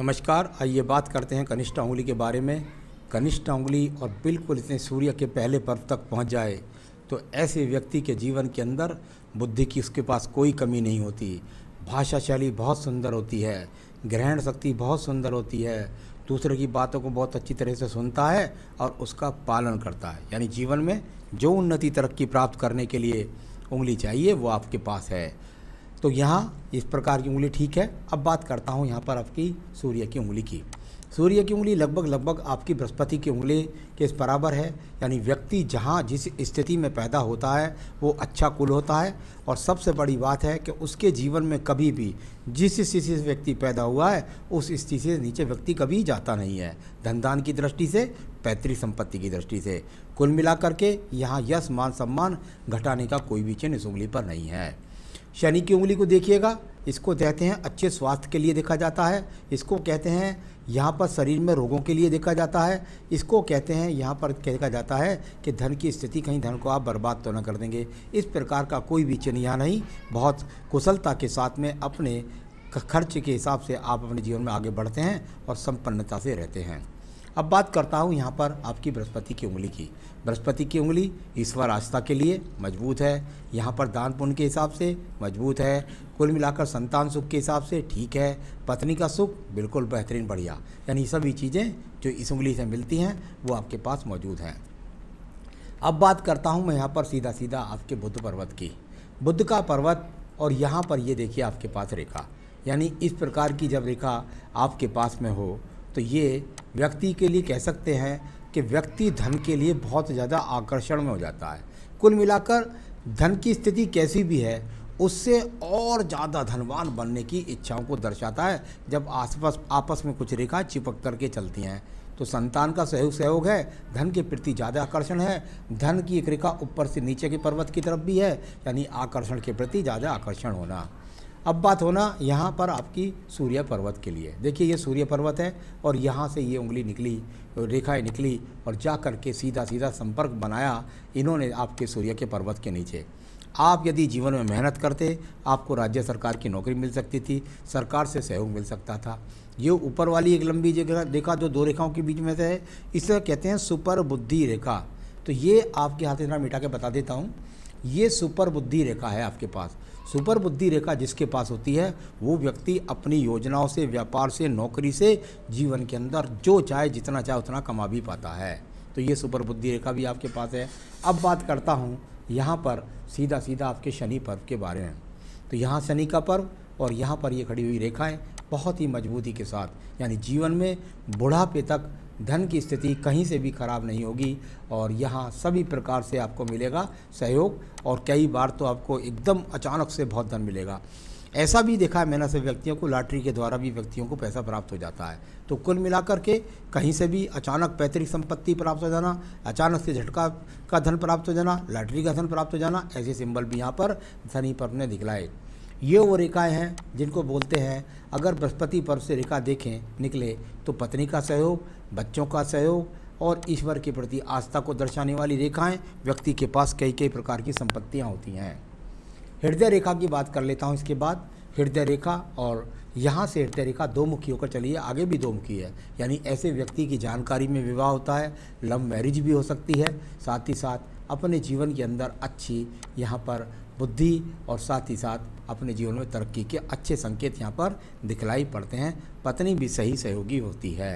नमस्कार आइए बात करते हैं कनिष्ठा उंगली के बारे में कनिष्ठा उंगली और बिल्कुल इतने सूर्य के पहले पर्व तक पहुंच जाए तो ऐसे व्यक्ति के जीवन के अंदर बुद्धि की उसके पास कोई कमी नहीं होती भाषा शैली बहुत सुंदर होती है ग्रहण शक्ति बहुत सुंदर होती है दूसरे की बातों को बहुत अच्छी तरह से सुनता है और उसका पालन करता है यानी जीवन में जो उन्नति तरक्की प्राप्त करने के लिए उंगली चाहिए वो आपके पास है तो यहाँ इस प्रकार की उंगली ठीक है अब बात करता हूँ यहाँ पर आपकी सूर्य की उंगली की सूर्य की उंगली लगभग लगभग आपकी बृहस्पति की उंगली के इस बराबर है यानी व्यक्ति जहाँ जिस स्थिति में पैदा होता है वो अच्छा कुल होता है और सबसे बड़ी बात है कि उसके जीवन में कभी भी जिस स्थिति से व्यक्ति पैदा हुआ है उस स्थिति से नीचे व्यक्ति कभी जाता नहीं है धनदान की दृष्टि से पैतृक संपत्ति की दृष्टि से कुल मिलाकर के यहाँ यश मान सम्मान घटाने का कोई भी चिन्ह इस उंगली पर नहीं है शनि की उंगली को देखिएगा इसको कहते हैं अच्छे स्वास्थ्य के लिए देखा जाता है इसको कहते हैं यहाँ पर शरीर में रोगों के लिए देखा जाता है इसको कहते हैं यहाँ पर देखा जाता है कि धन की स्थिति कहीं धन को आप बर्बाद तो न कर देंगे इस प्रकार का कोई भी चिन्ह यहाँ नहीं बहुत कुशलता के साथ में अपने खर्च के हिसाब से आप अपने जीवन में आगे बढ़ते हैं और संपन्नता से रहते हैं अब बात करता हूँ यहाँ पर आपकी बृहस्पति की उंगली की बृहस्पति की उंगली ईश्वर आस्था के लिए मजबूत है यहाँ पर दान पुण्य के हिसाब से मजबूत है कुल मिलाकर संतान सुख के हिसाब से ठीक है पत्नी का सुख बिल्कुल बेहतरीन बढ़िया यानी सभी चीज़ें जो इस उंगली से मिलती हैं वो आपके पास मौजूद हैं अब बात करता हूँ मैं यहाँ पर सीधा सीधा आपके बुद्ध पर्वत की बुद्ध का पर्वत और यहाँ पर ये देखिए आपके पास रेखा यानी इस प्रकार की जब रेखा आपके पास में हो तो ये व्यक्ति के लिए कह सकते हैं कि व्यक्ति धन के लिए बहुत ज़्यादा आकर्षण में हो जाता है कुल मिलाकर धन की स्थिति कैसी भी है उससे और ज़्यादा धनवान बनने की इच्छाओं को दर्शाता है जब आसपास आपस में कुछ रेखा चिपक करके चलती हैं तो संतान का सहयोग सहयोग है धन के प्रति ज़्यादा आकर्षण है धन की एक रेखा ऊपर से नीचे के पर्वत की तरफ भी है यानी आकर्षण के प्रति ज़्यादा आकर्षण होना अब बात होना यहाँ पर आपकी सूर्य पर्वत के लिए देखिए ये सूर्य पर्वत है और यहाँ से ये उंगली निकली रेखाएं निकली और जा कर के सीधा सीधा संपर्क बनाया इन्होंने आपके सूर्य के पर्वत के नीचे आप यदि जीवन में मेहनत करते आपको राज्य सरकार की नौकरी मिल सकती थी सरकार से सहयोग मिल सकता था ये ऊपर वाली एक लंबी जगह रेखा जो दो रेखाओं के बीच में से है इसे कहते हैं सुपर बुद्धि रेखा तो ये आपके हाथ इतना मिटा के बता देता हूँ ये सुपर बुद्धि रेखा है आपके पास सुपर बुद्धि रेखा जिसके पास होती है वो व्यक्ति अपनी योजनाओं से व्यापार से नौकरी से जीवन के अंदर जो चाहे जितना चाहे उतना कमा भी पाता है तो ये सुपर बुद्धि रेखा भी आपके पास है अब बात करता हूँ यहाँ पर सीधा सीधा आपके शनि पर्व के बारे में तो यहाँ शनि का पर्व और यहाँ पर ये खड़ी हुई रेखाएँ बहुत ही मजबूती के साथ यानी जीवन में बुढ़ापे तक धन की स्थिति कहीं से भी खराब नहीं होगी और यहाँ सभी प्रकार से आपको मिलेगा सहयोग और कई बार तो आपको एकदम अचानक से बहुत धन मिलेगा ऐसा भी देखा है मैंने से व्यक्तियों को लॉटरी के द्वारा भी व्यक्तियों को पैसा प्राप्त हो जाता है तो कुल मिलाकर के कहीं से भी अचानक पैतृक संपत्ति प्राप्त हो जाना अचानक से झटका का धन प्राप्त हो जाना लॉटरी का धन प्राप्त हो जाना ऐसे सिंबल भी यहाँ पर धनी पर्व ने दिखलाए ये वो रेखाएँ हैं जिनको बोलते हैं अगर बृहस्पति पर्व से रेखा देखें निकले तो पत्नी का सहयोग बच्चों का सहयोग और ईश्वर के प्रति आस्था को दर्शाने वाली रेखाएं व्यक्ति के पास कई कई प्रकार की संपत्तियां होती हैं हृदय रेखा की बात कर लेता हूं इसके बाद हृदय रेखा और यहाँ से हृदय रेखा दो मुखी होकर चली है आगे भी दो मुखी है यानी ऐसे व्यक्ति की जानकारी में विवाह होता है लव मैरिज भी हो सकती है साथ ही साथ अपने जीवन के अंदर अच्छी यहाँ पर बुद्धि और साथ ही साथ अपने जीवन में तरक्की के अच्छे संकेत यहाँ पर दिखलाई पड़ते हैं पत्नी भी सही सहयोगी होती है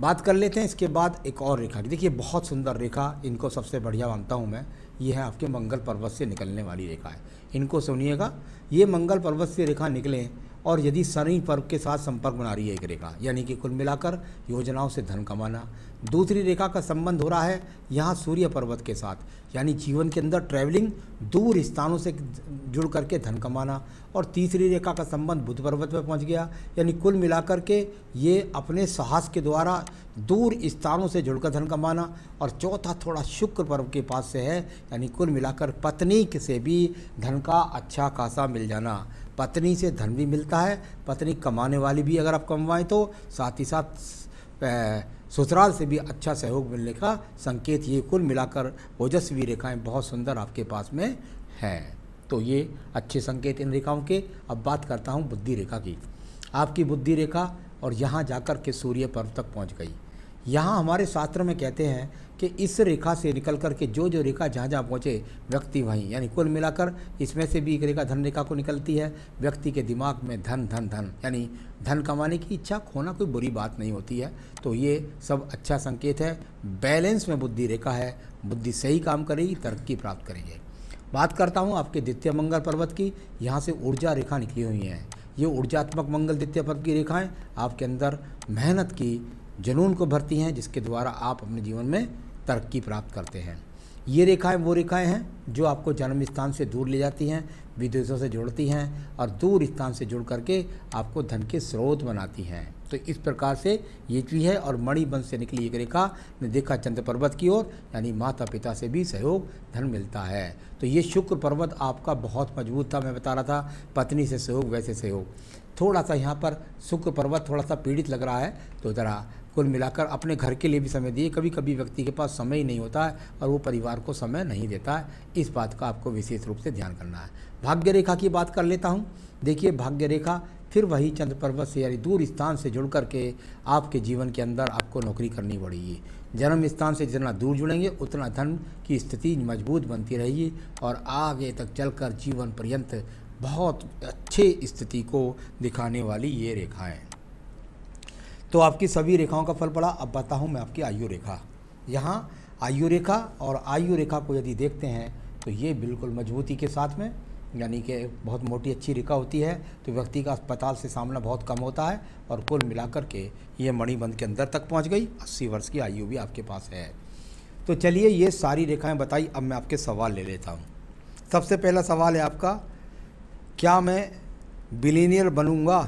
बात कर लेते हैं इसके बाद एक और रेखा की देखिए बहुत सुंदर रेखा इनको सबसे बढ़िया मानता हूँ मैं ये है आपके मंगल पर्वत से निकलने वाली रेखा है इनको सुनिएगा ये मंगल पर्वत से रेखा निकले और यदि शनि पर्व के साथ संपर्क बना रही है एक रेखा यानी कि कुल मिलाकर योजनाओं से धन कमाना दूसरी रेखा का संबंध हो रहा है यहाँ सूर्य पर्वत के साथ यानी जीवन के अंदर ट्रैवलिंग दूर स्थानों से जुड़ करके धन कमाना और तीसरी रेखा का संबंध बुध पर्वत पर पहुँच गया यानी कुल मिलाकर के ये अपने साहस के द्वारा दूर स्थानों से जुड़कर धन कमाना और चौथा थोड़ा शुक्र पर्व के पास से है यानी कुल मिलाकर पत्नी से भी धन का अच्छा खासा मिल जाना पत्नी से धन भी मिलता है पत्नी कमाने वाली भी अगर आप कमवाएं तो साथ ही साथ ससुराल से भी अच्छा सहयोग मिलने का संकेत ये कुल मिलाकर ओजस्वी रेखाएं बहुत सुंदर आपके पास में हैं तो ये अच्छे संकेत इन रेखाओं के अब बात करता हूँ बुद्धि रेखा की आपकी बुद्धि रेखा और यहाँ जाकर के सूर्य पर्व तक पहुँच गई यहाँ हमारे शास्त्र में कहते हैं कि इस रेखा से निकल कर के जो जो रेखा जहाँ जहाँ पहुँचे व्यक्ति वहीं यानी कुल मिलाकर इसमें से भी एक रेखा धन रेखा को निकलती है व्यक्ति के दिमाग में धन धन धन यानी धन कमाने की इच्छा खोना कोई बुरी बात नहीं होती है तो ये सब अच्छा संकेत है बैलेंस में बुद्धि रेखा है बुद्धि सही काम करेगी तरक्की प्राप्त करेगी बात करता हूँ आपके द्वितीय मंगल पर्वत की यहाँ से ऊर्जा रेखा निकली हुई है ये ऊर्जात्मक मंगल द्वितीय पर्वत की रेखाएँ आपके अंदर मेहनत की जुनून को भरती हैं जिसके द्वारा आप अपने जीवन में तरक्की प्राप्त करते हैं ये रेखाएं वो रेखाएं हैं जो आपको जन्म स्थान से दूर ले जाती हैं विदेशों से जुड़ती हैं और दूर स्थान से जुड़ करके आपको धन के स्रोत बनाती हैं तो इस प्रकार से ये भी है और मणिबंध से निकली एक रेखा ने देखा चंद्र पर्वत की ओर यानी माता पिता से भी सहयोग धन मिलता है तो ये शुक्र पर्वत आपका बहुत मजबूत था मैं बता रहा था पत्नी से सहयोग वैसे सहयोग थोड़ा सा यहाँ पर शुक्र पर्वत थोड़ा सा पीड़ित लग रहा है तो ज़रा कुल मिलाकर अपने घर के लिए भी समय दिए कभी कभी व्यक्ति के पास समय ही नहीं होता है और वो परिवार को समय नहीं देता है इस बात का आपको विशेष रूप से ध्यान करना है भाग्य रेखा की बात कर लेता हूँ देखिए भाग्य रेखा फिर वही चंद्र पर्वत से यानी दूर स्थान से जुड़ करके आपके जीवन के अंदर आपको नौकरी करनी पड़ेगी जन्म स्थान से जितना दूर जुड़ेंगे उतना धन की स्थिति मजबूत बनती रहेगी और आगे तक चलकर जीवन पर्यंत बहुत अच्छे स्थिति को दिखाने वाली ये रेखाएं तो आपकी सभी रेखाओं का फल पड़ा अब बताऊँ मैं आपकी आयु रेखा यहाँ आयु रेखा और आयु रेखा को यदि देखते हैं तो ये बिल्कुल मजबूती के साथ में यानी कि बहुत मोटी अच्छी रेखा होती है तो व्यक्ति का अस्पताल से सामना बहुत कम होता है और कुल मिलाकर के ये मणिबंध के अंदर तक पहुंच गई अस्सी वर्ष की आयु भी आपके पास है तो चलिए ये सारी रेखाएं बताई अब मैं आपके सवाल ले लेता हूँ सबसे पहला सवाल है आपका क्या मैं बिलीनियर बनूँगा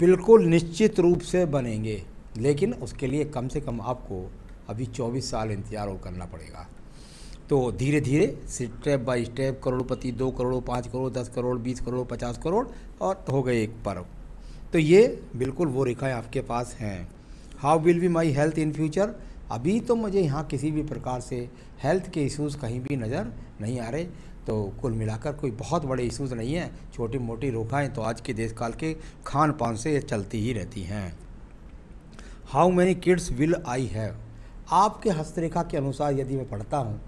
बिल्कुल निश्चित रूप से बनेंगे लेकिन उसके लिए कम से कम आपको अभी 24 साल इंतज़ार और करना पड़ेगा तो धीरे धीरे स्टेप बाय स्टेप करोड़पति दो करोड़ पाँच करोड़ दस करोड़ बीस करोड़ पचास करोड़ और हो गए एक पर्व तो ये बिल्कुल वो रेखाएँ आपके पास हैं how will be my health in future अभी तो मुझे यहाँ किसी भी प्रकार से हेल्थ के इशूज़ कहीं भी नज़र नहीं आ रहे तो कुल मिलाकर कोई बहुत बड़े इशूज़ नहीं हैं छोटी मोटी रोखाएँ तो आज के देश काल के खान पान से चलती ही रहती हैं how many kids will I have आपके हस्तरेखा के अनुसार यदि मैं पढ़ता हूँ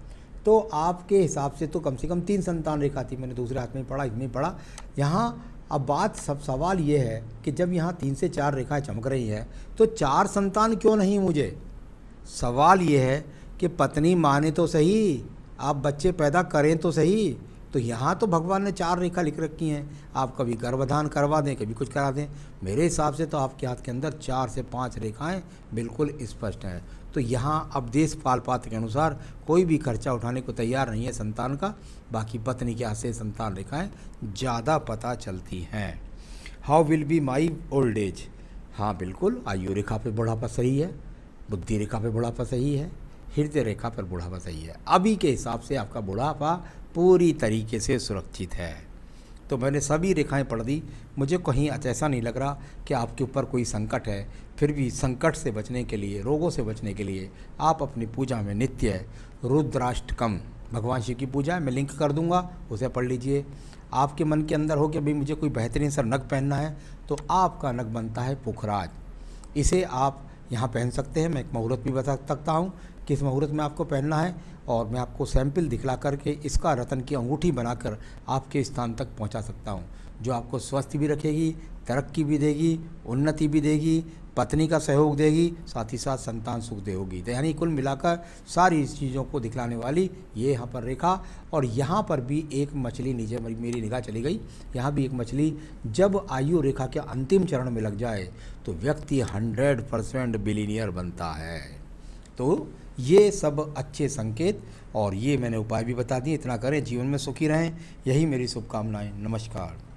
तो आपके हिसाब से तो कम से कम तीन संतान रेखा थी मैंने दूसरे हाथ में पढ़ा इसमें पढ़ा यहाँ अब बात सब सवाल ये है कि जब यहाँ तीन से चार रेखाएँ चमक रही हैं तो चार संतान क्यों नहीं मुझे सवाल ये है कि पत्नी माने तो सही आप बच्चे पैदा करें तो सही तो यहाँ तो भगवान ने चार रेखा लिख रखी हैं आप कभी गर्भधान करवा दें कभी कुछ करा दें मेरे हिसाब से तो आपके हाथ के अंदर चार से पाँच रेखाएं बिल्कुल स्पष्ट हैं तो यहाँ अब देश पाल पात्र के अनुसार कोई भी खर्चा उठाने को तैयार नहीं है संतान का बाकी पत्नी के हाथ से संतान रेखाएँ ज़्यादा पता चलती हैं how will be my old age हाँ बिल्कुल आयु रेखा पर बुढ़ापा सही है बुद्धि रेखा पर बुढ़ापा सही है हृदय रेखा पर बुढ़ापा सही है अभी के हिसाब से आपका बुढ़ापा पूरी तरीके से सुरक्षित है तो मैंने सभी रेखाएं पढ़ दी मुझे कहीं ऐसा नहीं लग रहा कि आपके ऊपर कोई संकट है फिर भी संकट से बचने के लिए रोगों से बचने के लिए आप अपनी पूजा में नित्य रुद्राष्टकम भगवान शिव की पूजा है मैं लिंक कर दूंगा उसे पढ़ लीजिए आपके मन के अंदर हो कि अभी मुझे कोई बेहतरीन सर नग पहनना है तो आपका नग बनता है पुखराज इसे आप यहाँ पहन सकते हैं मैं एक मुहूर्त भी बता सकता हूँ किस मुहूर्त में आपको पहनना है और मैं आपको सैंपल दिखला करके इसका रतन की अंगूठी बनाकर आपके स्थान तक पहुंचा सकता हूं जो आपको स्वस्थ भी रखेगी तरक्की भी देगी उन्नति भी देगी पत्नी का सहयोग देगी साथ ही साथ संतान सुख देगी तो यानी कुल मिलाकर सारी चीज़ों को दिखलाने वाली ये यहाँ पर रेखा और यहाँ पर भी एक मछली नीचे मेरी निगाह चली गई यहाँ भी एक मछली जब आयु रेखा के अंतिम चरण में लग जाए तो व्यक्ति हंड्रेड परसेंट बिलीनियर बनता है तो ये सब अच्छे संकेत और ये मैंने उपाय भी बता दिए इतना करें जीवन में सुखी रहें यही मेरी शुभकामनाएं नमस्कार